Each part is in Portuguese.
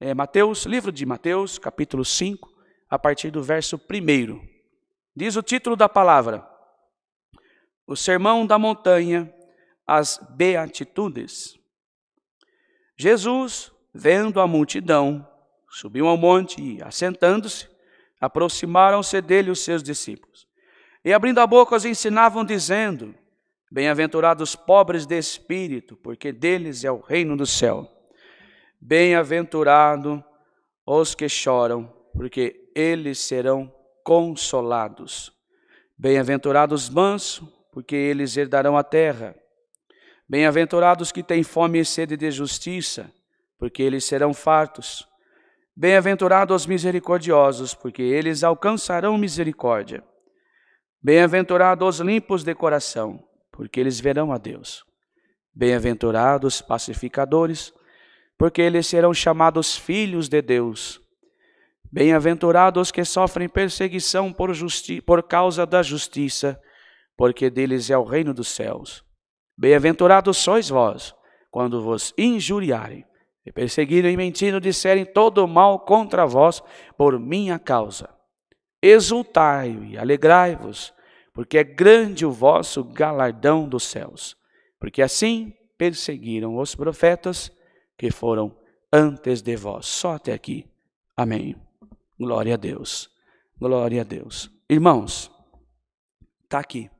É, Mateus, livro de Mateus, capítulo 5, a partir do verso 1. Diz o título da palavra: O Sermão da Montanha, as Beatitudes. Jesus, vendo a multidão, subiu ao monte e, assentando-se, aproximaram-se dele os seus discípulos. E abrindo a boca, os ensinavam, dizendo: Bem-aventurados pobres de espírito, porque deles é o reino do céu. Bem-aventurado os que choram, porque eles serão consolados. Bem-aventurados os mansos, porque eles herdarão a terra. Bem-aventurados que têm fome e sede de justiça, porque eles serão fartos. Bem-aventurados os misericordiosos, porque eles alcançarão misericórdia. Bem-aventurados os limpos de coração, porque eles verão a Deus. Bem-aventurados os pacificadores, porque porque eles serão chamados filhos de Deus. Bem-aventurados que sofrem perseguição por, por, causa da justiça, porque deles é o reino dos céus. Bem-aventurados sois vós, quando vos injuriarem, e perseguirem e mentindo disserem todo o mal contra vós por minha causa. Exultai e alegrai-vos, porque é grande o vosso galardão dos céus, porque assim perseguiram os profetas que foram antes de vós. Só até aqui. Amém. Glória a Deus. Glória a Deus. Irmãos, está aqui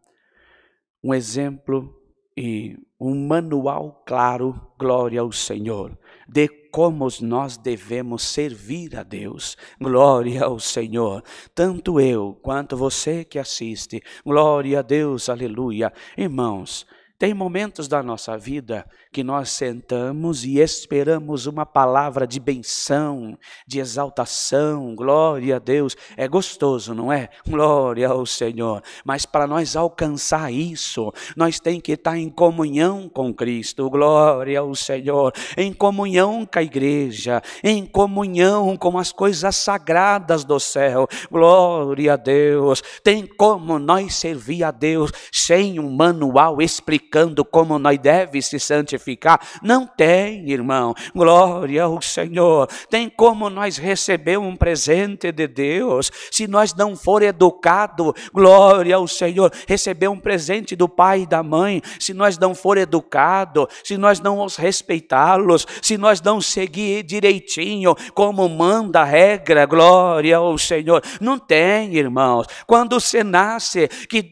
um exemplo e um manual claro, glória ao Senhor, de como nós devemos servir a Deus, glória ao Senhor. Tanto eu quanto você que assiste, glória a Deus, aleluia. Irmãos, tem momentos da nossa vida que nós sentamos e esperamos uma palavra de benção, de exaltação, glória a Deus. É gostoso, não é? Glória ao Senhor. Mas para nós alcançar isso, nós tem que estar em comunhão com Cristo, glória ao Senhor, em comunhão com a igreja, em comunhão com as coisas sagradas do céu, glória a Deus. Tem como nós servir a Deus sem um manual explicado como nós deve se santificar? Não tem, irmão. Glória ao Senhor. Tem como nós receber um presente de Deus se nós não for educado? Glória ao Senhor. Receber um presente do pai e da mãe se nós não for educado, se nós não os respeitá-los, se nós não seguir direitinho como manda a regra. Glória ao Senhor. Não tem, irmãos. Quando você nasce, que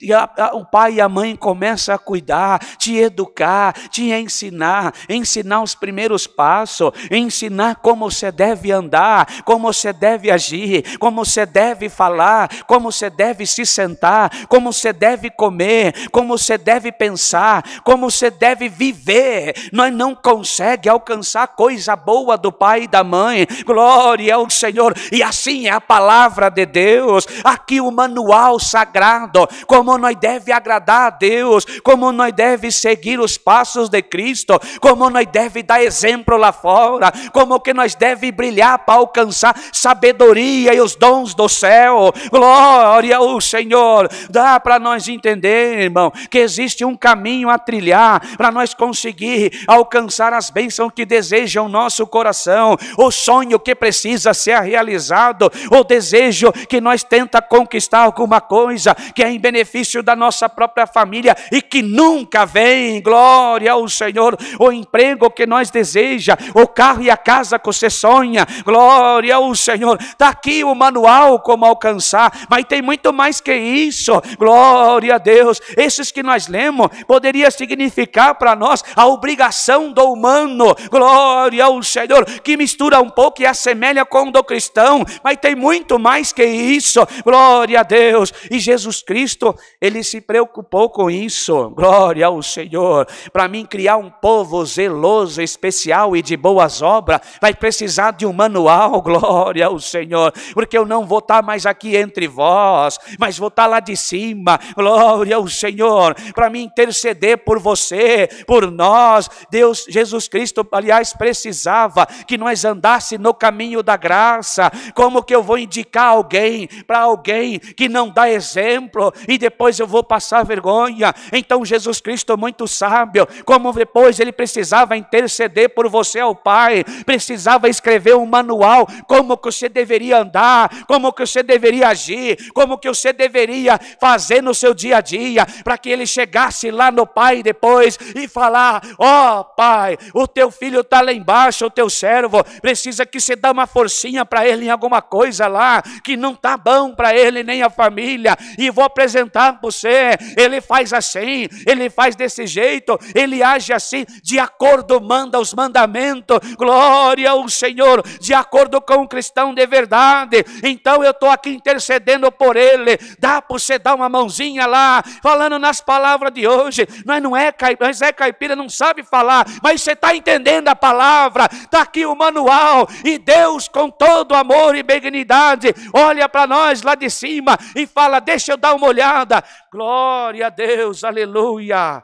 o pai e a mãe começam a cuidar, te educar, te ensinar, ensinar os primeiros passos, ensinar como você deve andar, como você deve agir, como você deve falar, como você deve se sentar, como você deve comer, como você deve pensar, como você deve viver. Nós não consegue alcançar coisa boa do pai e da mãe. Glória ao Senhor. E assim é a palavra de Deus. Aqui o manual sagrado, como nós deve agradar a Deus, como nós deve deve seguir os passos de Cristo, como nós deve dar exemplo lá fora, como que nós deve brilhar para alcançar sabedoria e os dons do céu. Glória ao Senhor. Dá para nós entender, irmão, que existe um caminho a trilhar para nós conseguir alcançar as bênçãos que desejam nosso coração, o sonho que precisa ser realizado, o desejo que nós tenta conquistar alguma coisa que é em benefício da nossa própria família e que nunca vem, glória ao Senhor, o emprego que nós deseja, o carro e a casa que você sonha, glória ao Senhor, está aqui o manual como alcançar, mas tem muito mais que isso, glória a Deus, esses que nós lemos, poderia significar para nós a obrigação do humano, glória ao Senhor, que mistura um pouco e assemelha com o do cristão, mas tem muito mais que isso, glória a Deus, e Jesus Cristo, ele se preocupou com isso, glória ao o Senhor. Para mim criar um povo zeloso, especial e de boas obras, vai precisar de um manual, glória ao Senhor, porque eu não vou estar tá mais aqui entre vós, mas vou estar tá lá de cima, glória ao Senhor, para mim interceder por você, por nós. Deus, Jesus Cristo, aliás, precisava que nós andasse no caminho da graça. Como que eu vou indicar alguém para alguém que não dá exemplo e depois eu vou passar vergonha? Então Jesus Cristo Cristo muito sábio, como depois ele precisava interceder por você ao Pai, precisava escrever um manual, como que você deveria andar, como que você deveria agir, como que você deveria fazer no seu dia a dia, para que ele chegasse lá no Pai depois e falar: ó oh, Pai, o teu filho está lá embaixo, o teu servo, precisa que você dê uma forcinha para ele em alguma coisa lá, que não está bom para ele nem a família, e vou apresentar para você, ele faz assim, ele faz faz desse jeito, ele age assim, de acordo manda os mandamentos, glória ao Senhor, de acordo com o um cristão de verdade. Então eu estou aqui intercedendo por ele. Dá para você dar uma mãozinha lá, falando nas palavras de hoje. Nós não é, nós é caipira, não sabe falar, mas você está entendendo a palavra, está aqui o manual, e Deus, com todo amor e benignidade, olha para nós lá de cima e fala: Deixa eu dar uma olhada. Glória a Deus, aleluia.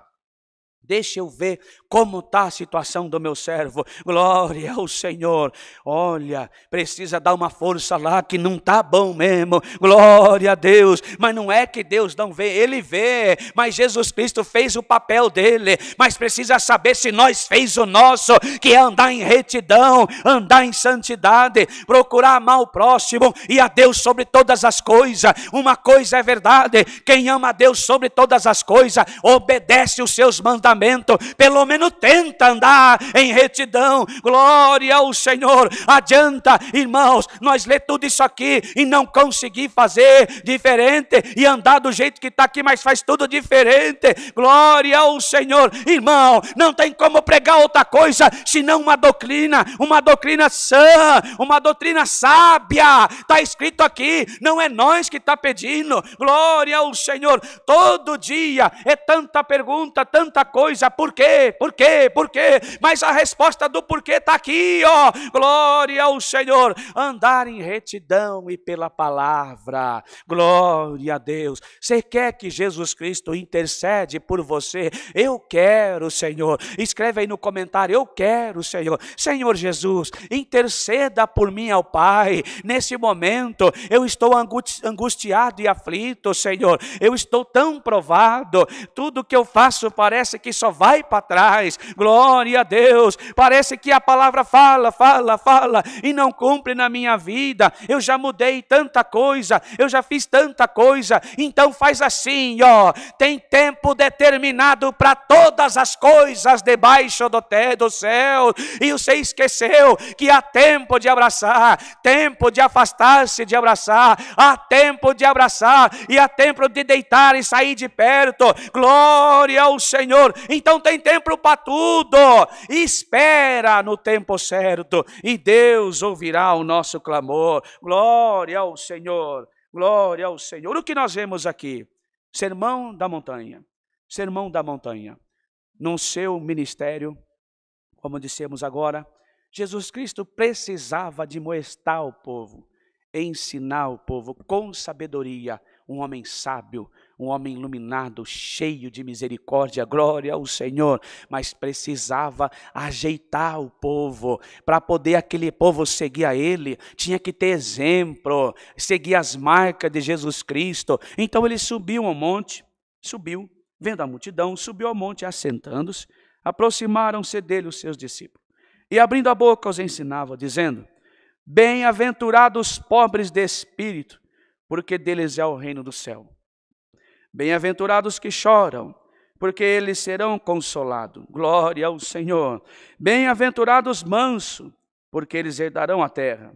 Deixa eu ver como está a situação do meu servo. Glória ao Senhor. Olha, precisa dar uma força lá que não está bom mesmo. Glória a Deus. Mas não é que Deus não vê, Ele vê. Mas Jesus Cristo fez o papel dele. Mas precisa saber se nós fez o nosso, que é andar em retidão, andar em santidade, procurar amar o próximo e a Deus sobre todas as coisas. Uma coisa é verdade: quem ama a Deus sobre todas as coisas, obedece os seus mandamentos mandamento, pelo menos tenta andar em retidão. Glória ao Senhor. Adianta, irmãos, nós ler tudo isso aqui e não conseguir fazer diferente e andar do jeito que está aqui, mas faz tudo diferente. Glória ao Senhor. Irmão, não tem como pregar outra coisa senão uma doutrina, uma doutrina sã, uma doutrina sábia. Está escrito aqui, não é nós que está pedindo. Glória ao Senhor. Todo dia é tanta pergunta, tanta coisa coisa, por quê, por quê, por quê, mas a resposta do porquê está aqui, ó, glória ao Senhor, andar em retidão e pela palavra, glória a Deus, você quer que Jesus Cristo intercede por você, eu quero, Senhor, escreve aí no comentário, eu quero, Senhor, Senhor Jesus, interceda por mim ao Pai, nesse momento, eu estou angustiado e aflito, Senhor, eu estou tão provado, tudo que eu faço parece que só vai para trás. Glória a Deus. Parece que a palavra fala, fala, fala e não cumpre na minha vida. Eu já mudei tanta coisa, eu já fiz tanta coisa. Então faz assim, ó. Tem tempo determinado para todas as coisas debaixo do teto do céu. E você esqueceu que há tempo de abraçar, tempo de afastar-se de abraçar, há tempo de abraçar e há tempo de deitar e sair de perto. Glória ao Senhor. Então tem tempo para tudo. Espera no tempo certo e Deus ouvirá o nosso clamor. Glória ao Senhor. Glória ao Senhor. O que nós vemos aqui? Sermão da montanha. Sermão da montanha. No seu ministério, como dissemos agora, Jesus Cristo precisava de moestar o povo, ensinar o povo com sabedoria, um homem sábio, um homem iluminado, cheio de misericórdia, glória ao Senhor, mas precisava ajeitar o povo, para poder aquele povo seguir a ele, tinha que ter exemplo, seguir as marcas de Jesus Cristo. Então ele subiu ao monte, subiu, vendo a multidão, subiu ao monte assentando-se, aproximaram-se dele os seus discípulos. E abrindo a boca os ensinava, dizendo: Bem-aventurados os pobres de espírito, porque deles é o reino do céu. Bem-aventurados que choram, porque eles serão consolados. Glória ao Senhor. Bem-aventurados manso, porque eles herdarão a terra.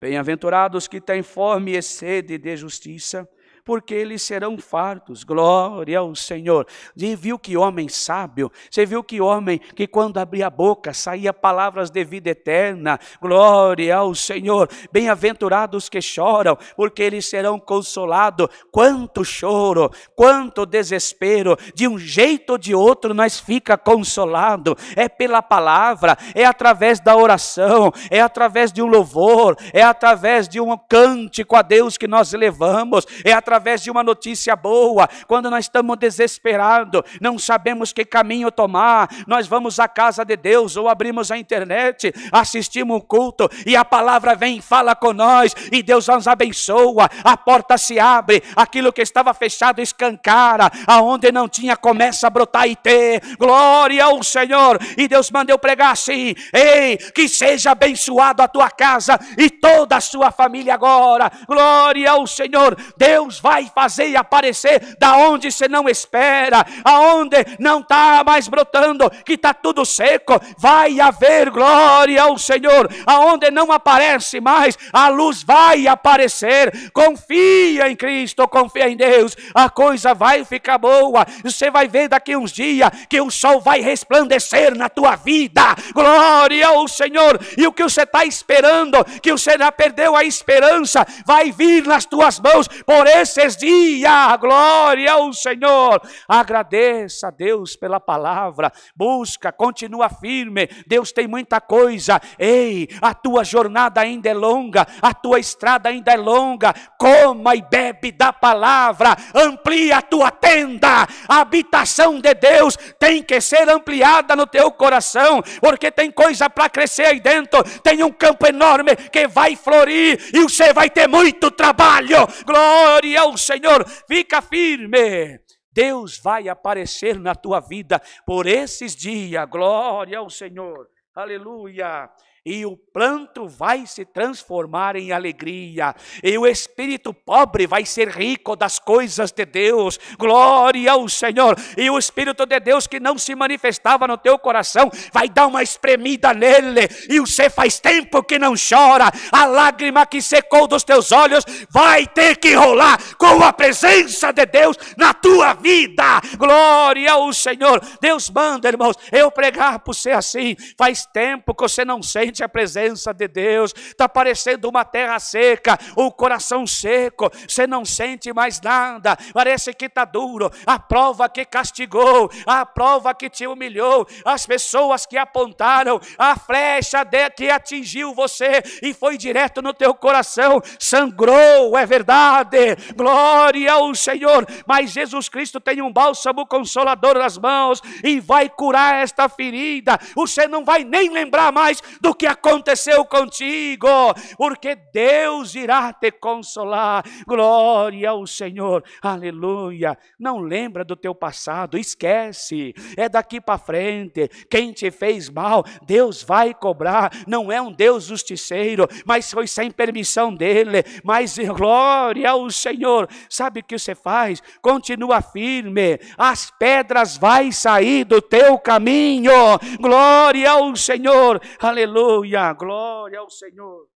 Bem-aventurados que têm fome e sede de justiça, porque eles serão fartos. Glória ao Senhor. E viu que homem sábio, você viu que homem que quando abria a boca saía palavras de vida eterna. Glória ao Senhor. Bem-aventurados que choram, porque eles serão consolados. Quanto choro, quanto desespero, de um jeito ou de outro nós fica consolado. É pela palavra, é através da oração, é através de um louvor, é através de um cântico a Deus que nós levamos, é através através de uma notícia boa, quando nós estamos desesperados, não sabemos que caminho tomar, nós vamos à casa de Deus ou abrimos a internet, assistimos um culto e a palavra vem e fala com nós e Deus nos abençoa, a porta se abre, aquilo que estava fechado escancara, aonde não tinha começa a brotar e ter. Glória ao Senhor! E Deus mandou pregar assim: ei, que seja abençoado a tua casa e toda a sua família agora. Glória ao Senhor! Deus vai fazer aparecer da onde você não espera, aonde não está mais brotando, que está tudo seco, vai haver glória ao Senhor, aonde não aparece mais, a luz vai aparecer. Confia em Cristo, confia em Deus, a coisa vai ficar boa. Você vai ver daqui uns dias que o sol vai resplandecer na tua vida. Glória ao Senhor, e o que você está esperando, que você já perdeu a esperança, vai vir nas tuas mãos por esse nesses dias. Glória ao Senhor. Agradeça a Deus pela palavra. Busca, continua firme. Deus tem muita coisa. Ei, a tua jornada ainda é longa, a tua estrada ainda é longa. Coma e bebe da palavra. Amplia a tua tenda. A habitação de Deus tem que ser ampliada no teu coração, porque tem coisa para crescer aí dentro. Tem um campo enorme que vai florir e você vai ter muito trabalho. Glória ao Senhor, fica firme. Deus vai aparecer na tua vida por esses dias. Glória ao Senhor. Aleluia e o pranto vai se transformar em alegria, e o espírito pobre vai ser rico das coisas de Deus, glória ao Senhor, e o espírito de Deus que não se manifestava no teu coração, vai dar uma espremida nele, e você faz tempo que não chora, a lágrima que secou dos teus olhos vai ter que rolar com a presença de Deus na tua vida, glória ao Senhor, Deus manda, irmãos, eu pregar por ser assim, faz tempo que você não sei sente a presença de Deus, está parecendo uma terra seca, um coração seco, você não sente mais nada, parece que está duro. A prova que castigou, a prova que te humilhou, as pessoas que apontaram, a flecha de, que atingiu você e foi direto no teu coração, sangrou, é verdade, glória ao Senhor. Mas Jesus Cristo tem um bálsamo consolador nas mãos e vai curar esta ferida. Você não vai nem lembrar mais do que aconteceu contigo, porque Deus irá te consolar. Glória ao Senhor, aleluia. Não lembra do teu passado, esquece, é daqui para frente. Quem te fez mal, Deus vai cobrar. Não é um Deus justiceiro, mas foi sem permissão dele. Mas glória ao Senhor, sabe o que você faz? Continua firme, as pedras vai sair do teu caminho. Glória ao Senhor, aleluia Aleluia, glória ao Senhor.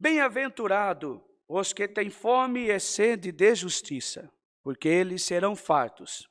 Bem-aventurado os que têm fome e sede de justiça, porque eles serão fartos.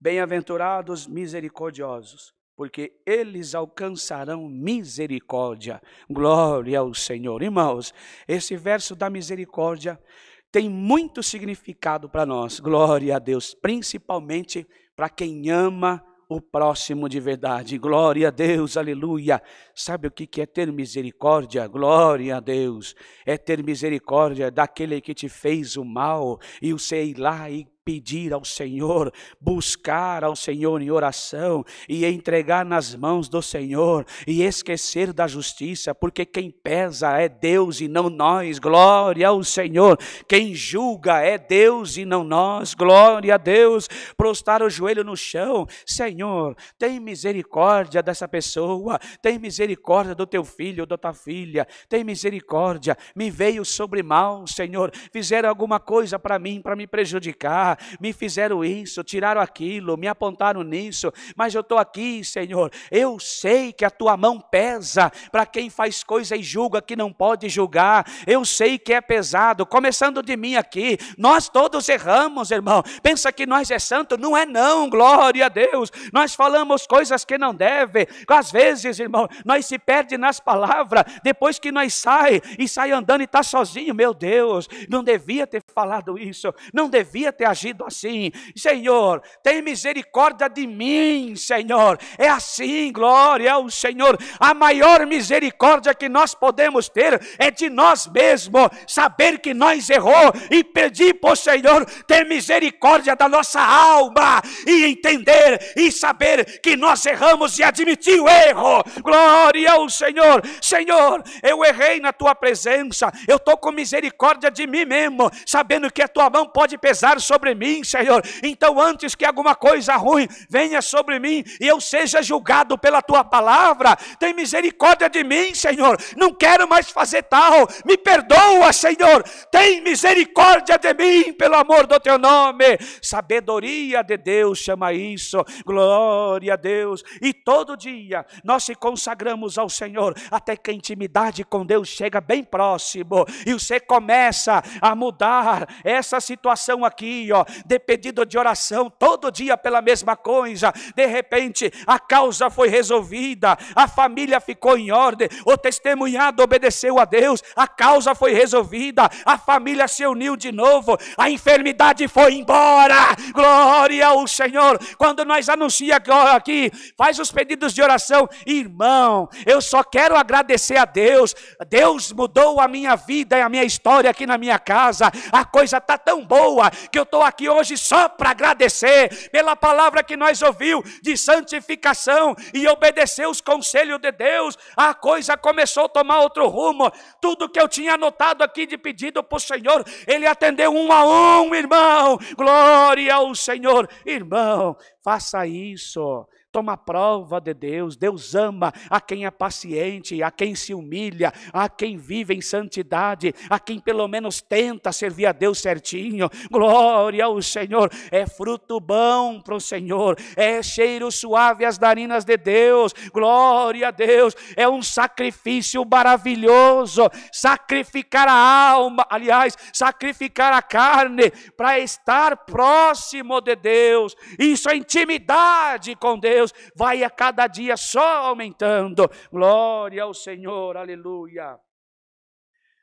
Bem-aventurados misericordiosos, porque eles alcançarão misericórdia. Glória ao Senhor. Irmãos, esse verso da misericórdia tem muito significado para nós. Glória a Deus, principalmente para quem ama o próximo de verdade. Glória a Deus, aleluia. Sabe o que é ter misericórdia? Glória a Deus. É ter misericórdia daquele que te fez o mal e o sei lá e pedir ao Senhor, buscar ao Senhor em oração e entregar nas mãos do Senhor e esquecer da justiça, porque quem pesa é Deus e não nós, glória ao Senhor. Quem julga é Deus e não nós, glória a Deus. Prostar o joelho no chão, Senhor, tem misericórdia dessa pessoa, tem misericórdia do teu filho, ou da tua filha, tem misericórdia. Me veio sobre mal, Senhor, fizeram alguma coisa para mim, para me prejudicar me fizeram isso, tiraram aquilo, me apontaram nisso, mas eu estou aqui, Senhor. Eu sei que a tua mão pesa para quem faz coisa e julga que não pode julgar. Eu sei que é pesado, começando de mim aqui. Nós todos erramos, irmão. Pensa que nós é santo, não é não, glória a Deus. Nós falamos coisas que não devem. Às vezes, irmão, nós se perde nas palavras, depois que nós sai e sai andando e está sozinho, meu Deus, não devia ter falado isso, não devia ter agido assim. Senhor, tem misericórdia de mim, Senhor. É assim, glória ao Senhor. A maior misericórdia que nós podemos ter é de nós mesmos, saber que nós errou e pedir por Senhor ter misericórdia da nossa alma e entender e saber que nós erramos e admitir o erro. Glória ao Senhor. Senhor, eu errei na tua presença. Eu estou com misericórdia de mim mesmo. Sabe sabendo que a tua mão pode pesar sobre mim, Senhor. Então, antes que alguma coisa ruim venha sobre mim e eu seja julgado pela tua palavra, tem misericórdia de mim, Senhor. Não quero mais fazer tal. Me perdoa, Senhor. Tem misericórdia de mim, pelo amor do teu nome. Sabedoria de Deus chama isso. Glória a Deus. E todo dia nós se consagramos ao Senhor até que a intimidade com Deus chega bem próximo e você começa a mudar mudar essa situação aqui, ó, de pedido de oração todo dia pela mesma coisa, de repente a causa foi resolvida, a família ficou em ordem, o testemunhado obedeceu a Deus, a causa foi resolvida, a família se uniu de novo, a enfermidade foi embora, glória ao Senhor. Quando nós anuncia aqui, faz os pedidos de oração, irmão, eu só quero agradecer a Deus, Deus mudou a minha vida e a minha história aqui na minha casa, a a coisa está tão boa que eu estou aqui hoje só para agradecer pela palavra que nós ouviu de santificação e obedecer os conselhos de Deus. A coisa começou a tomar outro rumo. Tudo que eu tinha anotado aqui de pedido para o Senhor, Ele atendeu um a um, irmão. Glória ao Senhor, irmão. Faça isso. Toma prova de Deus. Deus ama a quem é paciente, a quem se humilha, a quem vive em santidade, a quem pelo menos tenta servir a Deus certinho. Glória ao Senhor. É fruto bom para o Senhor. É cheiro suave às narinas de Deus. Glória a Deus. É um sacrifício maravilhoso. Sacrificar a alma, aliás, sacrificar a carne para estar próximo de Deus. Isso é intimidade com Deus. Deus vai a cada dia só aumentando. Glória ao Senhor, aleluia.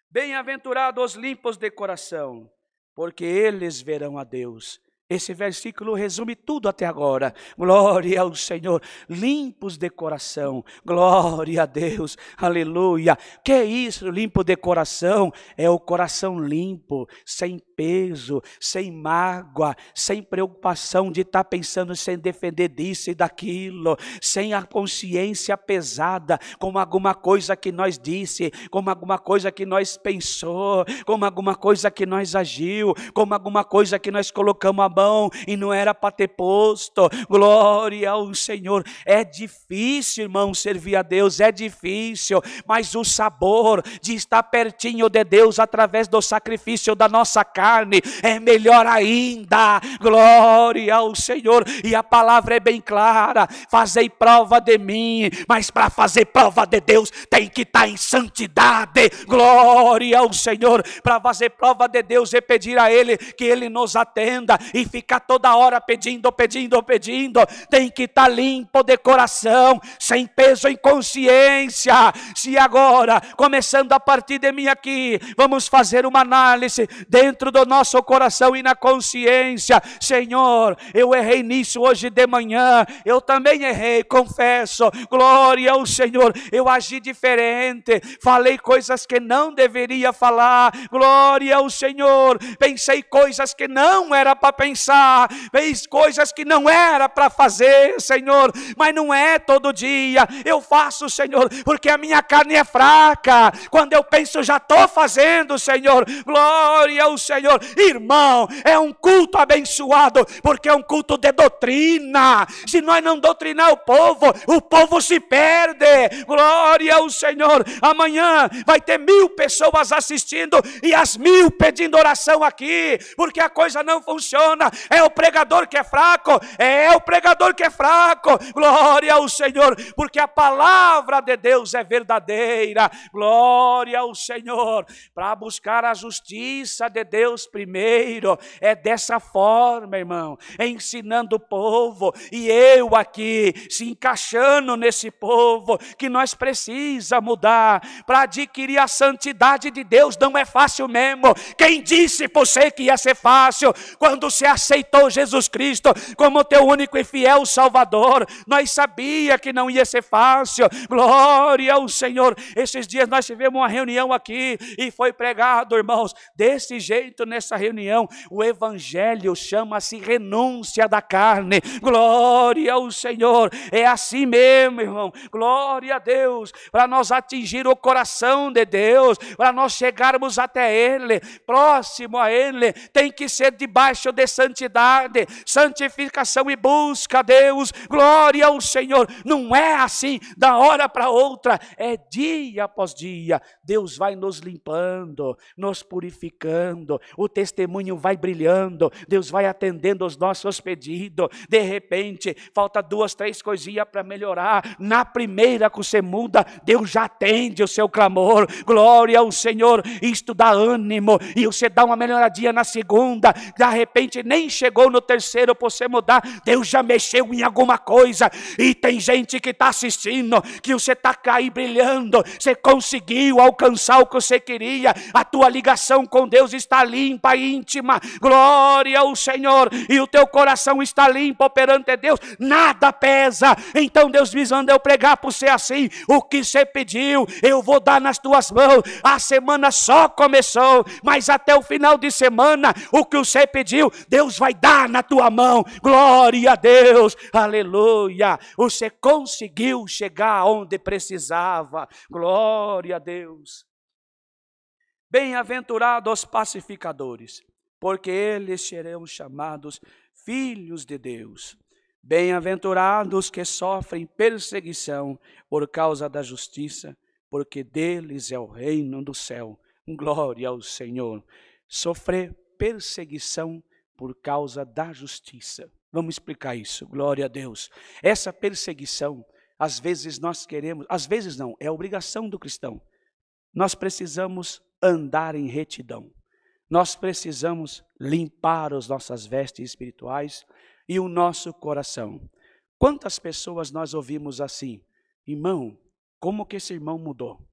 Bem-aventurados os limpos de coração, porque eles verão a Deus. Esse versículo resume tudo até agora. Glória ao Senhor, limpos de coração. Glória a Deus, aleluia. Que é isso, limpo de coração? É o coração limpo, sem peso, sem mágoa, sem preocupação de estar pensando sem defender disso e daquilo, sem a consciência pesada, como alguma coisa que nós disse, como alguma coisa que nós pensou, como alguma coisa que nós agiu, como alguma coisa que nós colocamos a mão mão e não era para ter posto. Glória ao Senhor. É difícil, irmão, servir a Deus, é difícil, mas o sabor de estar pertinho de Deus através do sacrifício da nossa carne é melhor ainda. Glória ao Senhor. E a palavra é bem clara: fazei prova de mim, mas para fazer prova de Deus tem que estar tá em santidade. Glória ao Senhor. Para fazer prova de Deus e pedir a Ele que Ele nos atenda e ficar toda hora pedindo, pedindo, pedindo. Tem que estar tá limpo de coração, sem peso em consciência. Se agora, começando a partir de mim aqui, vamos fazer uma análise dentro do nosso coração e na consciência. Senhor, eu errei nisso hoje de manhã. Eu também errei, confesso. Glória ao Senhor. Eu agi diferente. Falei coisas que não deveria falar. Glória ao Senhor. Pensei coisas que não era para pensar pensar, fez coisas que não era para fazer, Senhor, mas não é todo dia. Eu faço, Senhor, porque a minha carne é fraca. Quando eu penso, já estou fazendo, Senhor. Glória ao Senhor. Irmão, é um culto abençoado, porque é um culto de doutrina. Se nós não doutrinar o povo, o povo se perde. Glória ao Senhor. Amanhã vai ter mil pessoas assistindo e as mil pedindo oração aqui, porque a coisa não funciona é o pregador que é fraco, é, é o pregador que é fraco. Glória ao Senhor, porque a palavra de Deus é verdadeira. Glória ao Senhor. Para buscar a justiça de Deus primeiro, é dessa forma, irmão, é ensinando o povo e eu aqui se encaixando nesse povo que nós precisa mudar para adquirir a santidade de Deus. Não é fácil mesmo. Quem disse por você que ia ser fácil quando se aceitou Jesus Cristo como teu único e fiel Salvador, nós sabia que não ia ser fácil. Glória ao Senhor. Esses dias nós tivemos uma reunião aqui e foi pregado, irmãos, desse jeito nessa reunião. O evangelho chama-se renúncia da carne. Glória ao Senhor. É assim mesmo, irmão. Glória a Deus. Para nós atingir o coração de Deus, para nós chegarmos até ele, próximo a ele, tem que ser debaixo desse santidade, santificação e busca a Deus, glória ao Senhor. Não é assim da hora para outra, é dia após dia. Deus vai nos limpando, nos purificando, o testemunho vai brilhando, Deus vai atendendo os nossos pedidos. De repente, falta duas, três coisinhas para melhorar. Na primeira que você muda, Deus já atende o seu clamor. Glória ao Senhor, isto dá ânimo, e você dá uma melhoradinha na segunda, de repente nem chegou no terceiro por você mudar, Deus já mexeu em alguma coisa. E tem gente que está assistindo, que você está aí brilhando, você conseguiu alcançar o que você queria, a tua ligação com Deus está limpa íntima. Glória ao Senhor, e o teu coração está limpo perante Deus, nada pesa. Então Deus me manda eu pregar para você assim: o que você pediu, eu vou dar nas tuas mãos. A semana só começou, mas até o final de semana, o que você pediu, Deus Deus vai dar na tua mão. Glória a Deus, aleluia. Você conseguiu chegar onde precisava. Glória a Deus. Bem-aventurados os pacificadores, porque eles serão chamados filhos de Deus. Bem-aventurados que sofrem perseguição por causa da justiça, porque deles é o reino do céu. Glória ao Senhor. Sofrer perseguição por causa da justiça. Vamos explicar isso. Glória a Deus. Essa perseguição, às vezes nós queremos, às vezes não, é obrigação do cristão. Nós precisamos andar em retidão. Nós precisamos limpar as nossas vestes espirituais e o nosso coração. Quantas pessoas nós ouvimos assim? Irmão, como que esse irmão mudou?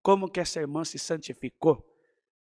Como que essa irmã se santificou?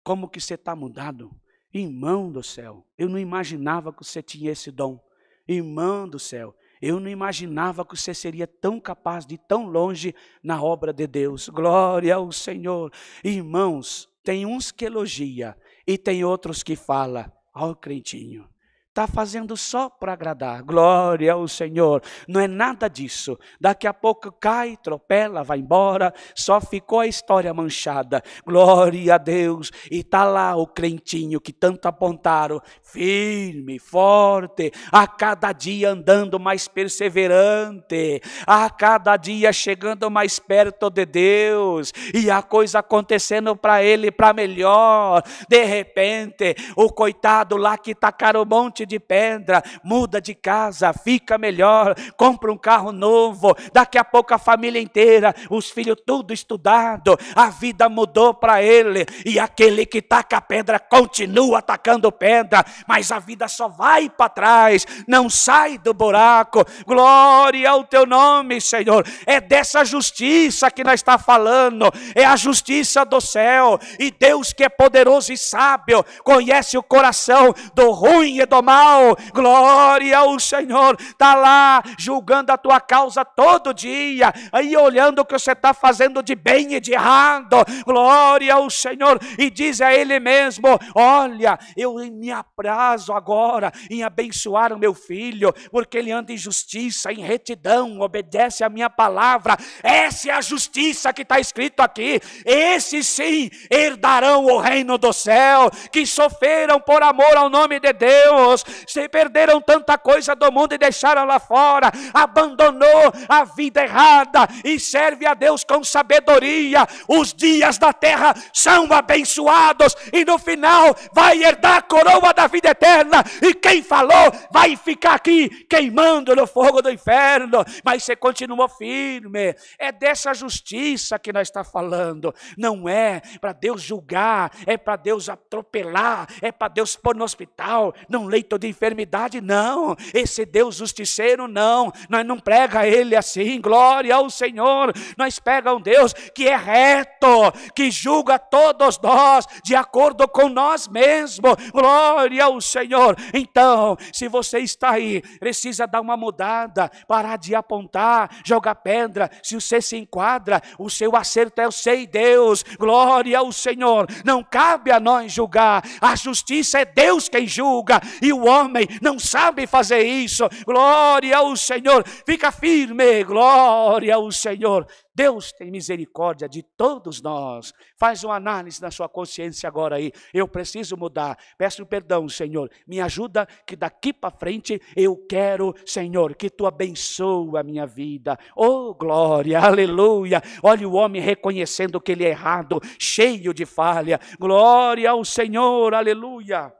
Como que você está mudado? Irmão do céu, eu não imaginava que você tinha esse dom. Irmão do céu, eu não imaginava que você seria tão capaz de ir tão longe na obra de Deus. Glória ao Senhor. Irmãos, tem uns que elogia e tem outros que fala. Ó oh, crentinho, está fazendo só para agradar. Glória ao Senhor. Não é nada disso. Daqui a pouco cai, tropela, vai embora, só ficou a história manchada. Glória a Deus. E está lá o crentinho que tanto apontaram, firme, forte, a cada dia andando mais perseverante, a cada dia chegando mais perto de Deus, e a coisa acontecendo para ele para melhor. De repente, o coitado lá que tacaram o monte monte de pedra, muda de casa, fica melhor, compra um carro novo, daqui a pouco a família inteira, os filhos tudo estudado, a vida mudou para ele, e aquele que taca a pedra continua atacando pedra, mas a vida só vai para trás, não sai do buraco, glória ao teu nome, Senhor, é dessa justiça que nós está falando, é a justiça do céu, e Deus que é poderoso e sábio, conhece o coração do ruim e do mal. Glória ao Senhor. Está lá julgando a tua causa todo dia. Aí olhando o que você está fazendo de bem e de errado. Glória ao Senhor. E diz a Ele mesmo: Olha, eu me aprazo agora em abençoar o meu filho, porque ele anda em justiça, em retidão, obedece à minha palavra. Essa é a justiça que está escrito aqui. Esses sim herdarão o reino do céu, que sofreram por amor ao nome de Deus. Deus, se perderam tanta coisa do mundo e deixaram lá fora, abandonou a vida errada e serve a Deus com sabedoria. Os dias da terra são abençoados e no final vai herdar a coroa da vida eterna. E quem falou vai ficar aqui queimando no fogo do inferno, mas você continuou firme. É dessa justiça que nós estamos tá falando. Não é para Deus julgar, é para Deus atropelar, é para Deus pôr no hospital, não leito jeito de enfermidade, não. Esse Deus justiceiro, não. Nós não prega ele assim, glória ao Senhor. Nós pega um Deus que é reto, que julga todos nós de acordo com nós mesmos. Glória ao Senhor. Então, se você está aí, precisa dar uma mudada, parar de apontar, jogar pedra. Se você se enquadra, o seu acerto é eu sei Deus. Glória ao Senhor. Não cabe a nós julgar. A justiça é Deus quem julga e o o homem não sabe fazer isso. Glória ao Senhor, fica firme, glória ao Senhor. Deus tem misericórdia de todos nós. Faz uma análise na sua consciência agora aí. Eu preciso mudar. Peço perdão, Senhor. Me ajuda que daqui para frente eu quero, Senhor, que tu abençoe a minha vida. Oh, glória, aleluia. Olha o homem reconhecendo que ele é errado, cheio de falha. Glória ao Senhor, aleluia.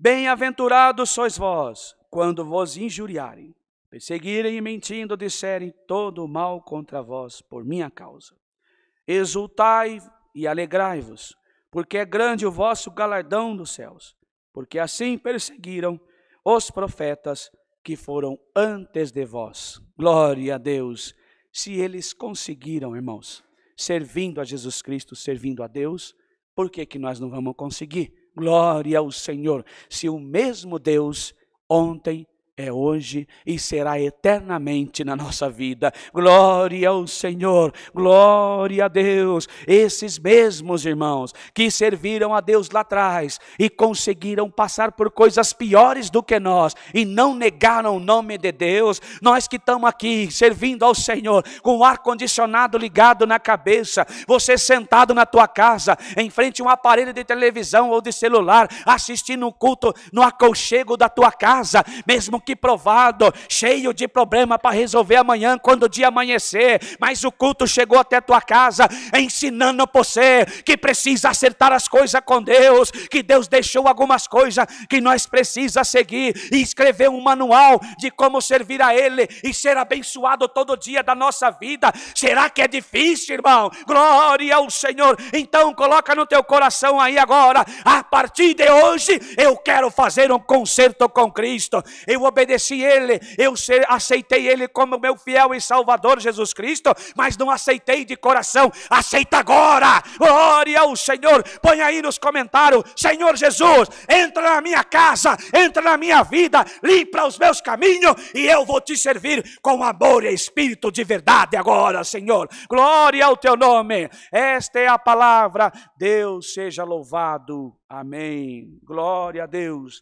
Bem-aventurados sois vós, quando vos injuriarem, perseguirem e mentindo disserem todo o mal contra vós por minha causa. Exultai e alegrai-vos, porque é grande o vosso galardão dos céus, porque assim perseguiram os profetas que foram antes de vós. Glória a Deus. Se eles conseguiram, irmãos, servindo a Jesus Cristo, servindo a Deus, por que, que nós não vamos conseguir? Glória ao Senhor. Se o mesmo Deus ontem, é hoje e será eternamente na nossa vida. Glória ao Senhor, glória a Deus. Esses mesmos irmãos que serviram a Deus lá atrás e conseguiram passar por coisas piores do que nós e não negaram o nome de Deus, nós que estamos aqui servindo ao Senhor com o ar-condicionado ligado na cabeça, você sentado na tua casa, em frente a um aparelho de televisão ou de celular, assistindo o um culto no aconchego da tua casa, mesmo provado, cheio de problema para resolver amanhã quando o dia amanhecer, mas o culto chegou até tua casa, ensinando você que precisa acertar as coisas com Deus, que Deus deixou algumas coisas que nós precisa seguir e escrever um manual de como servir a Ele e ser abençoado todo dia da nossa vida. Será que é difícil, irmão? Glória ao Senhor. Então coloca no teu coração aí agora. A partir de hoje eu quero fazer um concerto com Cristo. Eu obedeci Ele, eu aceitei Ele como meu fiel e Salvador Jesus Cristo, mas não aceitei de coração, aceita agora, ore ao Senhor, põe aí nos comentários, Senhor Jesus, entra na minha casa, entra na minha vida, limpa os meus caminhos e eu vou te servir com amor e espírito de verdade agora, Senhor. Glória ao teu nome. Esta é a palavra. Deus seja louvado. Amém. Glória a Deus.